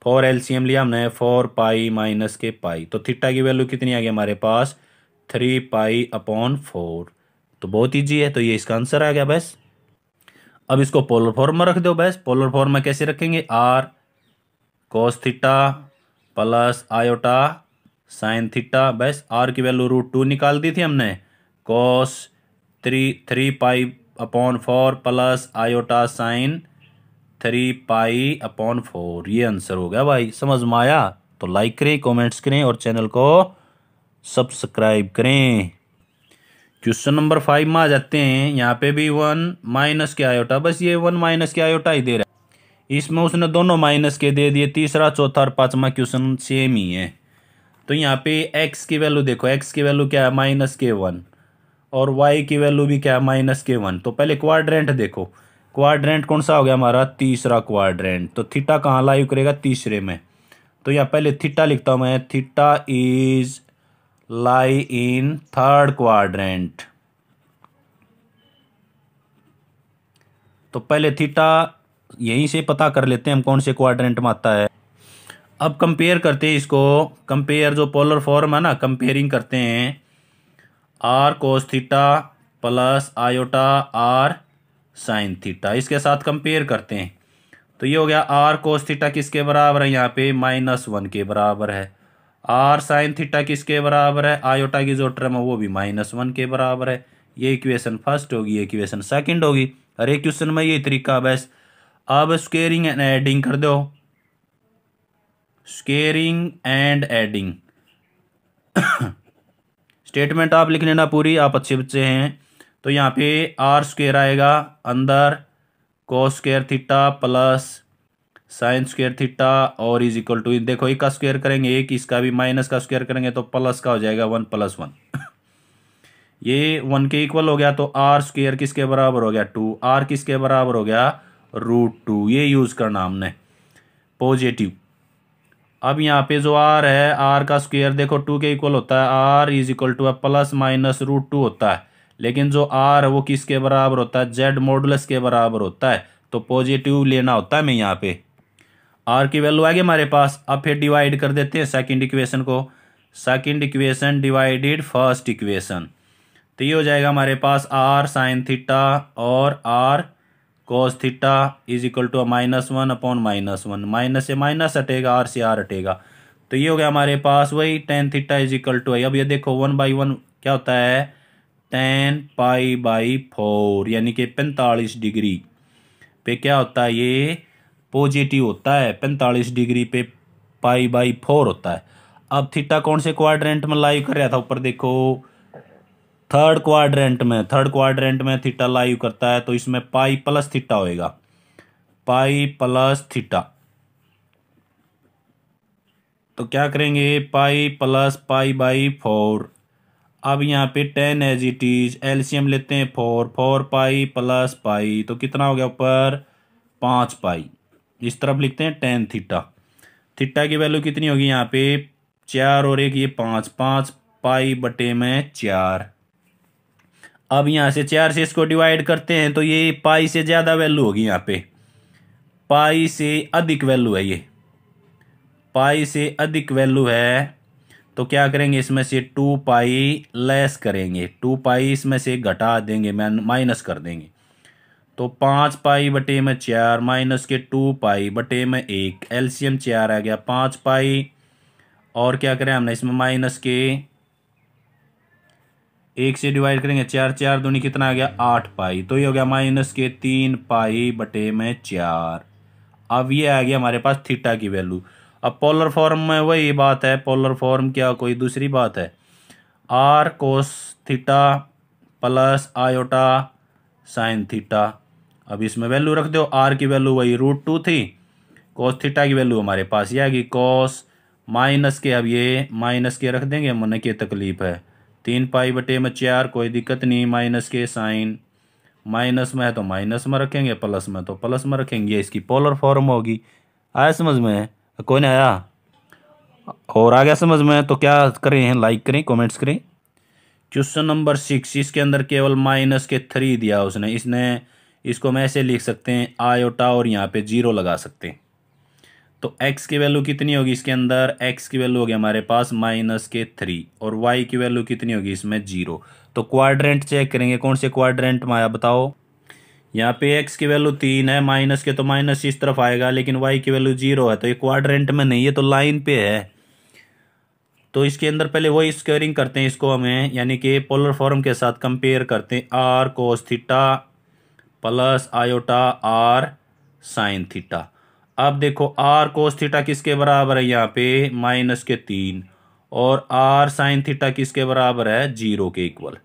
फोर एलसीएम लिया हमने फोर पाई माइनस के पाई तो थीटा की वैल्यू कितनी आ गई हमारे पास थ्री पाई अपॉन फोर तो बहुत ईजी है तो ये इसका आंसर आ गया बस अब इसको पोलर फॉर्म में रख दो बस पोलर फॉर्म में कैसे रखेंगे r cos theta plus iota sine theta बस आर की वैल्यू रूट टू निकाल दी थी हमने cos three three pi upon four plus iota sine three pi upon four ये आंसर हो गया भाई समझ में आया तो लाइक करें कमेंट्स करें और चैनल को सब्सक्राइब करें क्वेश्चन नंबर फाइव में आ जाते हैं यहाँ पे भी वन माइनस के आयोटा बस ये वन माइनस के आयोटा ही दे रहा है इसमें उसने दोनों माइनस के दे दिए तीसरा चौथा और पांचवा क्वेश्चन सेम ही है तो यहाँ पे एक्स की वैल्यू देखो एक्स की वैल्यू क्या है माइनस के वन और वाई की वैल्यू भी क्या है माइनस के वन तो पहले क्वाड्रेंट देखो क्वाड्रेंट कौन सा हो गया हमारा तीसरा क्वाड्रेंट तो थीटा कहाँ लाइव करेगा तीसरे में तो यहाँ पहले थीटा लिखता हूँ मैं theta is lie in third quadrant तो पहले थीटा यहीं से पता कर लेते हैं हम कौन से क्वाड्रेंट में आता है अब कंपेयर करते हैं इसको कंपेयर जो पोलर फॉर्म है ना कंपेयरिंग करते हैं are cos theta plus iota are sine theta इसके साथ कंपेयर करते हैं तो ये हो गया आर कोस थीटा किसके बराबर है यहाँ पे माइनस वन के बराबर है आर साइन थीटा किसके बराबर है आयोटा की जो टर्म है वो भी माइनस वन के बराबर है ये इक्वेशन फर्स्ट होगी ये इक्वेशन सेकंड होगी अरे एक क्वेश्चन में ये तरीका बस अब स्केयरिंग एंड एडिंग कर दो स्केयरिंग एंड एडिंग स्टेटमेंट आप लिख लेना पूरी आप अच्छे बच्चे हैं तो यहाँ पे आर स्क्वेयर आएगा अंदर cos square theta plus sine square theta और इज इक्वल टू देखो एक का स्क्वेयर करेंगे एक इसका भी माइनस का स्क्वेयर करेंगे तो प्लस का हो जाएगा वन प्लस वन ये वन के इक्वल हो गया तो आर स्क्वेयर किसके बराबर हो गया टू आर किसके बराबर हो गया रूट टू ये यूज़ करना हमने पॉजिटिव अब यहाँ पे जो आर है आर का स्क्वेयर देखो टू के इक्वल होता है r is equal to plus minus root two होता है लेकिन जो आर है वो किसके बराबर होता है जेड मॉडुलस के बराबर होता है तो पॉजिटिव लेना होता है मैं यहाँ पे आर की वैल्यू आ गई हमारे पास अब फिर डिवाइड कर देते हैं सेकेंड इक्वेशन को second equation divided first equation तो ये हो जाएगा हमारे पास आर साइन थीटा और r cos theta is equal to minus one upon minus one minus से माइनस हटेगा आर से आर हटेगा तो ये हो गया हमारे पास वही tan theta is equal to है अब ये देखो वन बाई वन क्या होता है टेन पाई बाई फोर यानी कि पैंतालीस डिग्री पे क्या होता है ये पॉजिटिव होता है पैंतालीस डिग्री पे पाई बाई फोर होता है अब थीटा कौन से क्वाड्रेंट में लाइव कर रहा था ऊपर देखो थर्ड क्वाड्रेंट में थर्ड क्वाड्रेंट में थीटा लाइव करता है तो इसमें पाई प्लस थीटा होएगा पाई प्लस थीटा तो क्या करेंगे pi plus pi by four अब यहाँ पे टेन एज इट इज एल्शियम लेते हैं four four pi plus pi तो कितना हो गया ऊपर पाँच पाई इस तरफ लिखते हैं टेन थीटा थीटा की वैल्यू कितनी होगी यहाँ पे चार और एक ये पाँच पाँच पाई बटे में चार अब यहाँ से चार से इसको डिवाइड करते हैं तो ये पाई से ज़्यादा वैल्यू होगी यहाँ पे पाई से अधिक वैल्यू है ये पाई से अधिक वैल्यू है तो क्या करेंगे इसमें से टू पाई लेस करेंगे टू पाई इसमें से घटा देंगे माइनस कर देंगे तो पाँच पाई बटे में चार माइनस के टू पाई बटे में एक एल्शियम चार आ गया पाँच पाई और क्या करें हमने इसमें माइनस के एक से डिवाइड करेंगे चार चार दूनी कितना आ गया आठ पाई तो ये हो गया माइनस के तीन पाई बटे में चार अब ये आ गया हमारे पास थीटा की वैल्यू अब पोलर फॉर्म में वही बात है पोलर फॉर्म क्या कोई दूसरी बात है are cos theta plus iota sine theta अब इसमें वैल्यू रख दो आर की वैल्यू वही रूट टू थी कोस थीटा की वैल्यू हमारे पास ये आ गई कोस माइनस के अब ये माइनस के रख देंगे मन की तकलीफ है तीन पाई बटे में चार कोई दिक्कत नहीं माइनस के साइन माइनस में है तो माइनस में रखेंगे प्लस में तो प्लस में रखेंगे इसकी पोलर फॉर्म होगी आया समझ में कोई नहीं आया और आ गया समझ में तो क्या करें हैं लाइक करें कमेंट्स करें क्वेश्चन नंबर सिक्स इसके अंदर केवल माइनस के थ्री दिया उसने इसने इसको हम ऐसे लिख सकते हैं आयोटा और यहाँ पे जीरो लगा सकते हैं तो x की वैल्यू कितनी होगी इसके अंदर x की वैल्यू होगी हमारे पास माइनस के थ्री और y की वैल्यू कितनी होगी इसमें जीरो तो क्वाड्रेंट चेक करेंगे कौन से क्वाड्रेंट में आया बताओ यहाँ पे x की वैल्यू तीन है माइनस के तो माइनस इस तरफ आएगा लेकिन y की वैल्यू जीरो है तो ये क्वाड्रेंट में नहीं है तो लाइन पे है तो इसके अंदर पहले वही स्क्वेयरिंग करते हैं इसको हमें यानी कि पोलर फॉर्म के साथ कंपेयर करते हैं are cos theta plus iota are sine theta अब देखो आर कोस थीटा किसके बराबर है यहाँ पे माइनस के तीन और आर साइन थीटा किसके बराबर है जीरो के इक्वल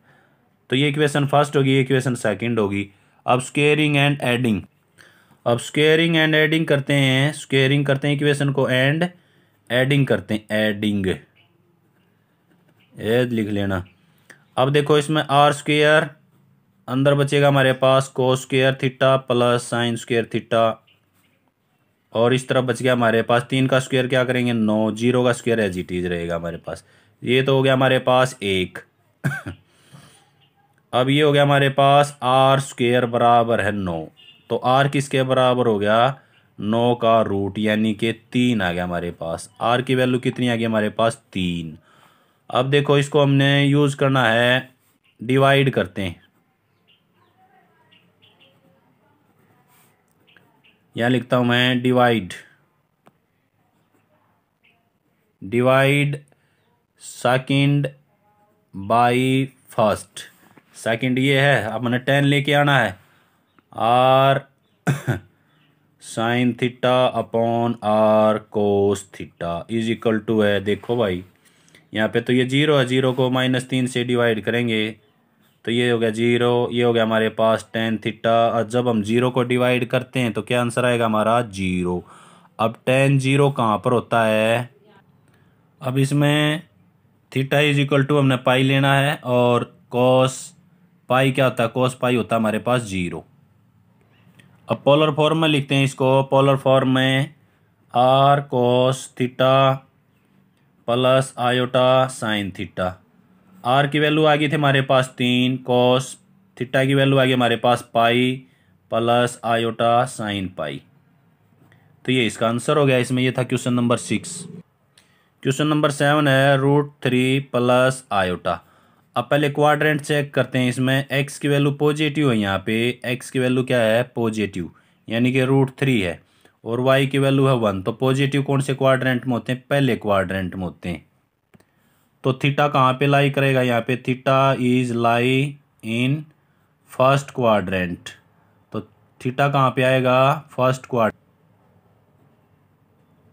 तो ये इक्वेशन फर्स्ट होगी ये इक्वेशन सेकंड होगी अब स्केयरिंग एंड एडिंग अब स्केयरिंग एंड एडिंग करते हैं स्केयरिंग करते हैं इक्वेशन को एंड एडिंग करते हैं एडिंग एड लिख लेना अब देखो इसमें आर स्क्र अंदर बचेगा हमारे पास cos square theta plus sine square theta और इस तरफ बच गया हमारे पास तीन का स्क्वायर क्या करेंगे नौ जीरो का स्क्वायर एज इट इज रहेगा हमारे पास ये तो हो गया हमारे पास एक अब ये हो गया हमारे पास आर स्क्वेयर बराबर है नौ तो आर किसके बराबर हो गया नौ का रूट यानी कि तीन आ गया हमारे पास आर की वैल्यू कितनी आ गई हमारे पास तीन अब देखो इसको हमने यूज़ करना है डिवाइड करते हैं यहाँ लिखता हूं मैं divide divide second by first second ये है अब मैंने टेन लेके आना है R sine theta upon are cos theta is equal to है देखो भाई यहाँ पे तो ये जीरो है जीरो को माइनस तीन से डिवाइड करेंगे तो ये हो गया जीरो ये हो गया हमारे पास टेन थीटा और जब हम जीरो को डिवाइड करते हैं तो क्या आंसर आएगा हमारा जीरो अब टेन जीरो कहाँ पर होता है अब इसमें थीटा इज इक्वल टू हमने पाई लेना है और कॉस पाई क्या होता है कॉस पाई होता है हमारे पास जीरो अब पोलर फॉर्म में लिखते हैं इसको पोलर फॉर्म में R cos theta plus iota sine theta R की वैल्यू आ गई थी हमारे पास तीन कॉस थीटा की वैल्यू आ गई हमारे पास pi plus iota sine pi तो ये इसका आंसर हो गया इसमें ये था question number six question number seven है रूट थ्री प्लस आयोटा अब पहले क्वाड्रेंट चेक करते हैं इसमें एक्स की वैल्यू पॉजिटिव है यहाँ पे एक्स की वैल्यू क्या है पॉजिटिव यानी कि रूट थ्री है और वाई की वैल्यू है वन तो पॉजिटिव कौन से क्वाड्रेंट में होते हैं पहले क्वाड्रेंट में होते हैं तो थीटा कहाँ पे लाई करेगा यहाँ पे theta is lie in first quadrant तो थीटा कहाँ पे आएगा फर्स्ट क्वाड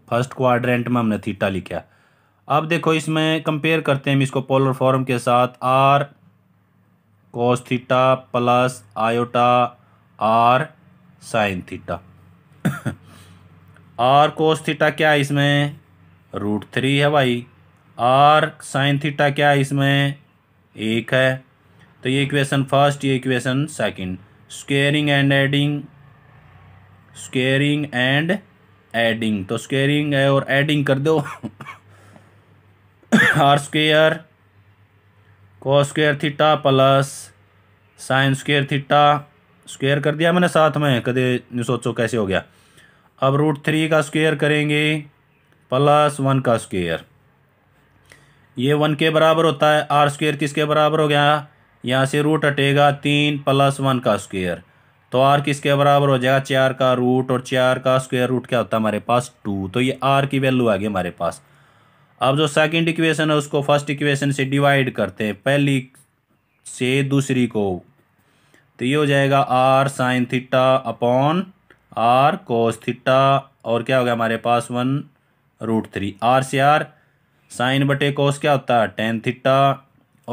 फर्स्ट क्वाड्रेंट में हमने थीटा लिखा अब देखो इसमें कंपेयर करते हैं हम इसको पोलर फॉर्म के साथ R cos theta plus iota are sine theta R cos theta क्या है इसमें रूट थ्री है भाई आर साइन थीटा क्या है इसमें एक है तो ये इक्वेशन फर्स्ट ये equation second squaring and adding squaring and adding तो स्केयरिंग है और एडिंग कर दो आर स्क्र को square theta plus sine square theta square कर दिया मैंने साथ में कदे नहीं सोचो कैसे हो गया अब रूट थ्री का स्केयर करेंगे प्लस वन का स्केयर ये वन के बराबर होता है आर स्क्वेयर किसके बराबर हो गया यहाँ से रूट हटेगा तीन प्लस वन का स्क्वेयर तो आर किसके बराबर हो जाएगा चार का रूट और चार का स्क्वेयर रूट क्या होता है हमारे पास टू तो ये आर की वैल्यू आ गई हमारे पास अब जो सेकंड इक्वेशन है उसको फर्स्ट इक्वेशन से डिवाइड करते हैं पहली से दूसरी को तो ये हो जाएगा R sine theta upon are cos theta और क्या हो गया हमारे पास वन रूट थ्री आर से आर साइन बटे कोस क्या होता है टेन थीटा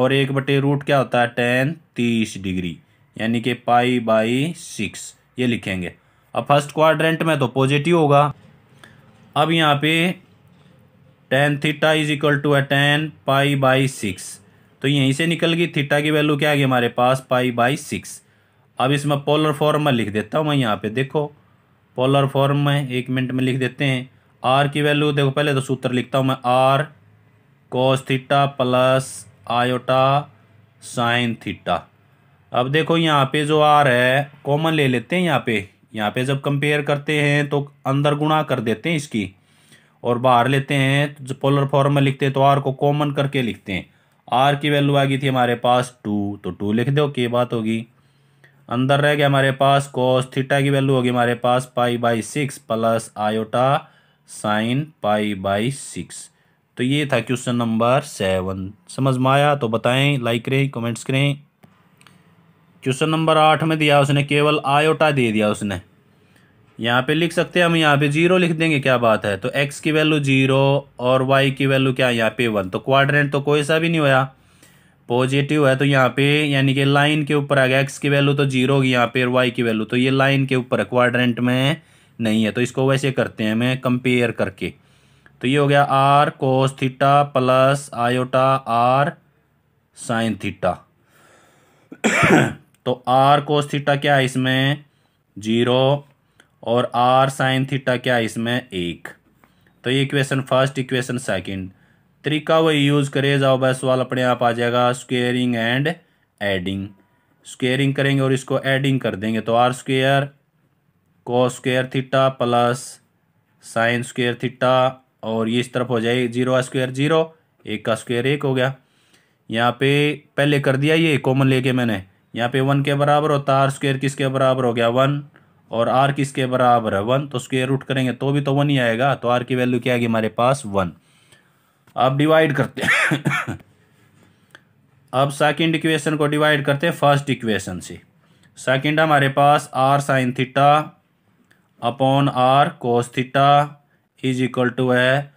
और एक बटे रूट क्या होता है टेन तीस डिग्री यानी कि पाई बाई सिक्स ये लिखेंगे अब फर्स्ट क्वाड्रेंट में तो पॉजिटिव होगा अब यहाँ पे tan theta is equal to है टेन पाई बाई सिक्स तो यहीं से निकल गई थीटा की वैल्यू क्या आ गई हमारे पास पाई बाई सिक्स अब इसमें पोलर फॉर्म में लिख देता हूँ मैं यहाँ पे देखो पोलर फॉर्म में एक मिनट में लिख देते हैं आर की वैल्यू देखो पहले तो सूत्र लिखता हूँ मैं R cos theta plus iota sine theta अब देखो यहाँ पे जो आर है कॉमन ले लेते हैं यहाँ पे यहाँ पे जब कंपेयर करते हैं तो अंदर गुणा कर देते हैं इसकी और बाहर लेते हैं तो पोलर फॉर्म में लिखते हैं तो आर को कॉमन करके लिखते हैं आर की वैल्यू आ गई थी हमारे पास टू तो टू लिख दो की बात होगी अंदर रह गया हमारे पास कॉस थीटा की वैल्यू होगी हमारे पास pi by six plus iota sine pi by six तो ये था क्वेश्चन नंबर सेवन समझ में आया तो बताएं लाइक करें कमेंट्स करें क्वेश्चन नंबर आठ में दिया उसने केवल आयोटा दे दिया उसने यहाँ पे लिख सकते हैं हम यहाँ पे जीरो लिख देंगे क्या बात है तो एक्स की वैल्यू जीरो और वाई की वैल्यू क्या यहाँ पे वन तो क्वाड्रेंट तो कोई सा भी नहीं होया पॉजिटिव है तो यहाँ पे यानी कि लाइन के ऊपर आ गया एक्स की वैल्यू तो जीरो होगी यहाँ पे और वाई की वैल्यू तो ये लाइन के ऊपर क्वाड्रेंट में नहीं है तो इसको वैसे करते हैं हमें कंपेयर करके तो ये हो गया are cos theta plus iota are sine theta तो आर कोस थीटा क्या है इसमें जीरो और आर साइन थीटा क्या है इसमें एक तो ये इक्वेशन फर्स्ट इक्वेशन सेकंड तरीका वही यूज़ करे जाओ बस सवाल अपने आप आ जाएगा स्क्वेयरिंग एंड एडिंग स्क्वेयरिंग करेंगे और इसको एडिंग कर देंगे तो आर स्क्वेयर को square theta plus sine square theta और ये इस तरफ हो जाए जीरो स्क्वायर जीरो एक का स्क्वायर एक हो गया यहाँ पे पहले कर दिया ये कॉमन लेके मैंने यहाँ पे वन के बराबर होता आर स्क्वायर किसके बराबर हो गया वन और आर किसके बराबर है वन तो स्क्वेयर रूट करेंगे तो भी तो वन ही आएगा तो आर की वैल्यू क्या आएगी हमारे पास वन अब डिवाइड करते हैं अब सेकंड इक्वेशन को डिवाइड करते हैं फर्स्ट इक्वेशन से सेकंड हमारे पास are sine theta upon are cos theta is equal to है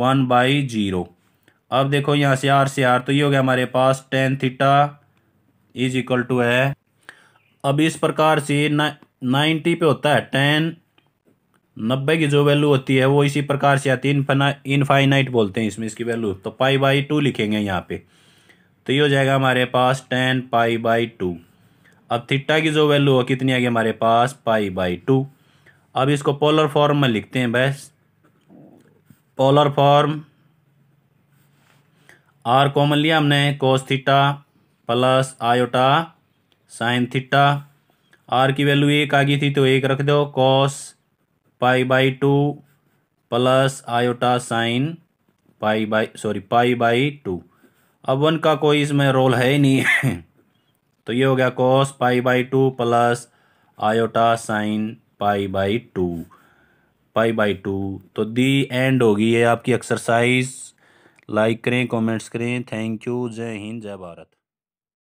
वन बाई जीरो अब देखो यहाँ से आर से आर तो ये हो गया हमारे पास tan theta is equal to है अब इस प्रकार से नाइन्टी पे होता है टेन नब्बे की जो वैल्यू होती है वो इसी प्रकार से आती है इनफाइनाइट बोलते हैं इसमें इसकी वैल्यू तो पाई बाई टू लिखेंगे यहाँ पे तो ये हो जाएगा हमारे पास टेन पाई बाई टू अब थीटा की जो वैल्यू हो कितनी आएगी हमारे पास पाई बाई टू अब इसको पोलर फॉर्म में लिखते हैं बस पोलर फॉर्म आर कॉमन लिया हमने cos theta plus iota sine theta R की वैल्यू एक आ गई थी तो एक रख दो cos pi by two plus iota sine pi by sorry pi by two अब वन का कोई इसमें रोल है ही नहीं तो ये हो गया cos pi by two plus iota sine pi by two pi by two तो दी एंड होगी ये आपकी एक्सरसाइज लाइक करें कमेंट्स करें थैंक यू जय हिंद जय भारत